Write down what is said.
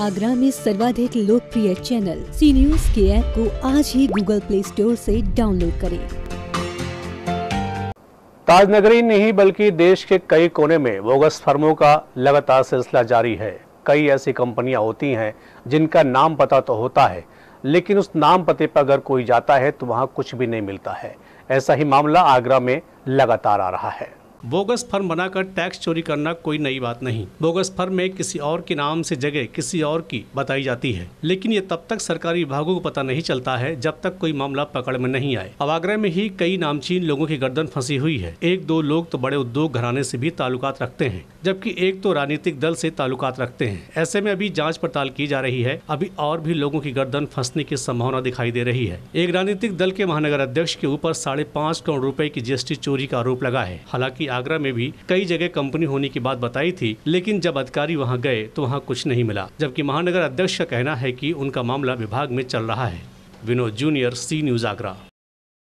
आगरा में सर्वाधिक लोकप्रिय चैनल सी न्यूज के ऐप को आज ही गूगल प्ले स्टोर से डाउनलोड करें ताज नगरी नहीं बल्कि देश के कई कोने में बोगस फर्मों का लगातार सिलसिला जारी है कई ऐसी कंपनियां होती हैं जिनका नाम पता तो होता है लेकिन उस नाम पते पर अगर कोई जाता है तो वहां कुछ भी नहीं मिलता है ऐसा ही मामला आगरा में लगातार आ रहा है बोगस फर्म बनाकर टैक्स चोरी करना कोई नई बात नहीं बोगस फर्म में किसी और के नाम से जगह किसी और की बताई जाती है लेकिन ये तब तक सरकारी विभागों को पता नहीं चलता है जब तक कोई मामला पकड़ में नहीं आए अब आगरा में ही कई नामचीन लोगों की गर्दन फंसी हुई है एक दो लोग तो बड़े उद्योग घराने से भी ताल्लुकात रखते हैं जबकि एक तो राजनीतिक दल से ताल्लुकात रखते हैं ऐसे में अभी जांच पड़ताल की जा रही है अभी और भी लोगों की गर्दन फंसने की संभावना दिखाई दे रही है एक राजनीतिक दल के महानगर अध्यक्ष के ऊपर साढ़े पाँच करोड़ रूपए की जीएसटी चोरी का आरोप लगा है हालांकि आगरा में भी कई जगह कंपनी होने की बात बताई थी लेकिन जब अधिकारी वहाँ गए तो वहाँ कुछ नहीं मिला जबकि महानगर अध्यक्ष का कहना है की उनका मामला विभाग में चल रहा है Vinod junior C news Agra